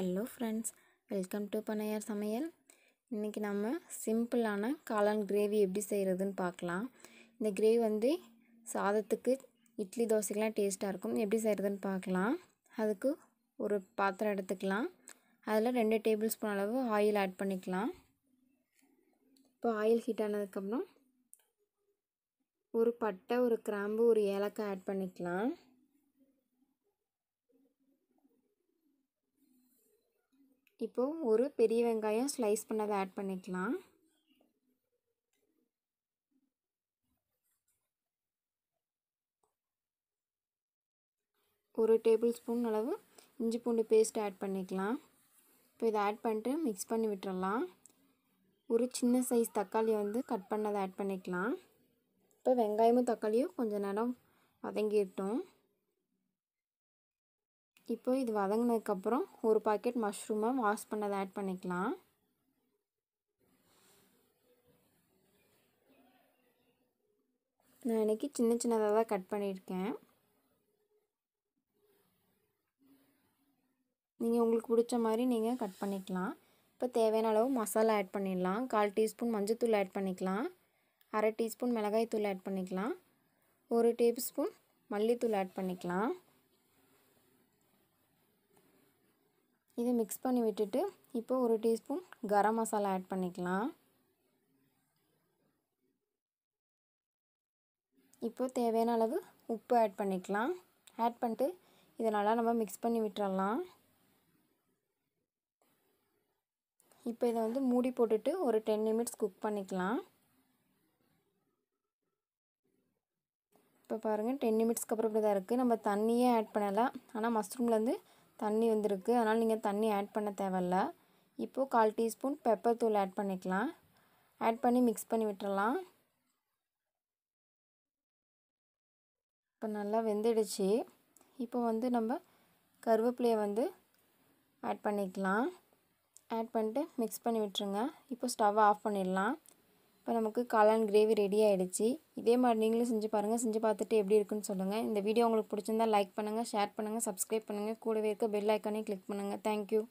hello friends welcome to Panaiyar சமையல் இன்றைக்கி நம்ம சிம்பிளான காளான் கிரேவி எப்படி செய்கிறதுன்னு பார்க்கலாம் இந்த கிரேவி வந்து சாதத்துக்கு இட்லி தோசைக்கெலாம் டேஸ்ட்டாக இருக்கும் எப்படி செய்கிறதுன்னு பார்க்கலாம் அதுக்கு ஒரு பாத்திரம் எடுத்துக்கலாம் அதில் ரெண்டு டேபிள் ஸ்பூன் அளவு ஆயில் ஆட் பண்ணிக்கலாம் இப்போ ஆயில் ஹீட் ஆனதுக்கப்புறம் ஒரு பட்டை ஒரு கிராம்பு ஒரு ஏலக்காய் ஆட் பண்ணிக்கலாம் இப்போது ஒரு பெரிய வெங்காயம் ஸ்லைஸ் பண்ணதை ஆட் பண்ணிக்கலாம் ஒரு டேபிள் ஸ்பூன் அளவு இஞ்சி பூண்டு பேஸ்ட் ஆட் பண்ணிக்கலாம் இப்போ இதை ஆட் பண்ணிட்டு மிக்ஸ் பண்ணி விட்டுறலாம் ஒரு சின்ன சைஸ் தக்காளி வந்து கட் பண்ணதை ஆட் பண்ணிக்கலாம் இப்போ வெங்காயமும் தக்காளியும் கொஞ்சம் நேரம் வதங்கிட்டோம் இப்போ இது வதங்கினதுக்கப்புறம் ஒரு பாக்கெட் மஷ்ரூமை வாஷ் பண்ணதை ஆட் பண்ணிக்கலாம் நான் இன்றைக்கி சின்ன சின்னதாக தான் கட் பண்ணியிருக்கேன் நீங்கள் உங்களுக்கு பிடிச்ச மாதிரி நீங்கள் கட் பண்ணிக்கலாம் இப்போ தேவையான அளவு மசாலா ஆட் பண்ணிடலாம் கால் டீஸ்பூன் மஞ்சத்தூள் ஆட் பண்ணிக்கலாம் அரை டீஸ்பூன் மிளகாய் தூள் ஆட் பண்ணிக்கலாம் ஒரு ஸ்பூன் மல்லித்தூள் ஆட் பண்ணிக்கலாம் இது மிக்ஸ் பண்ணி விட்டுட்டு இப்போ ஒரு டீஸ்பூன் கரம் மசாலா ஆட் பண்ணிக்கலாம் இப்போது தேவையான அளவு உப்பு ஆட் பண்ணிக்கலாம் ஆட் பண்ணிட்டு இதை நல்லா நம்ம மிக்ஸ் பண்ணி விட்டுறலாம் இப்போ இதை வந்து மூடி போட்டுட்டு ஒரு டென் நிமிட்ஸ் குக் பண்ணிக்கலாம் இப்போ பாருங்கள் டென் நிமிட்ஸ்க்கு அப்புறம் இப்படி தான் இருக்குது நம்ம தண்ணியே ஆட் பண்ணலாம் ஆனால் மஷ்ரூம்லேருந்து தண்ணி வந்திருக்கு அதனால் நீங்கள் தண்ணி ஆட் பண்ண தேவையில்ல இப்போது கால் டீஸ்பூன் பெப்பர் தூள் ஆட் பண்ணிக்கலாம் ஆட் பண்ணி மிக்ஸ் பண்ணி விட்டுடலாம் இப்போ நல்லா வெந்துடுச்சு இப்போ வந்து நம்ம கருவேப்பிலையை வந்து ஆட் பண்ணிக்கலாம் ஆட் பண்ணிட்டு மிக்ஸ் பண்ணி விட்டுருங்க இப்போ ஸ்டவ் ஆஃப் பண்ணிடலாம் இப்போ நமக்கு காளான் கிரேவி ரெடி ஆகிடுச்சு இதே மாதிரி நீங்களும் செஞ்சு பாருங்கள் செஞ்சு பார்த்துட்டு எப்படி இருக்குன்னு சொல்லுங்கள் இந்த வீடியோ உங்களுக்கு பிடிச்சிருந்தால் லைக் பண்ணுங்கள் ஷேர் பண்ணுங்கள் சப்ஸ்கிரைப் பண்ணுங்கள் கூடவே இருக்க பெல் ஐக்கானே கிளிக் பண்ணுங்கள் தேங்க்யூ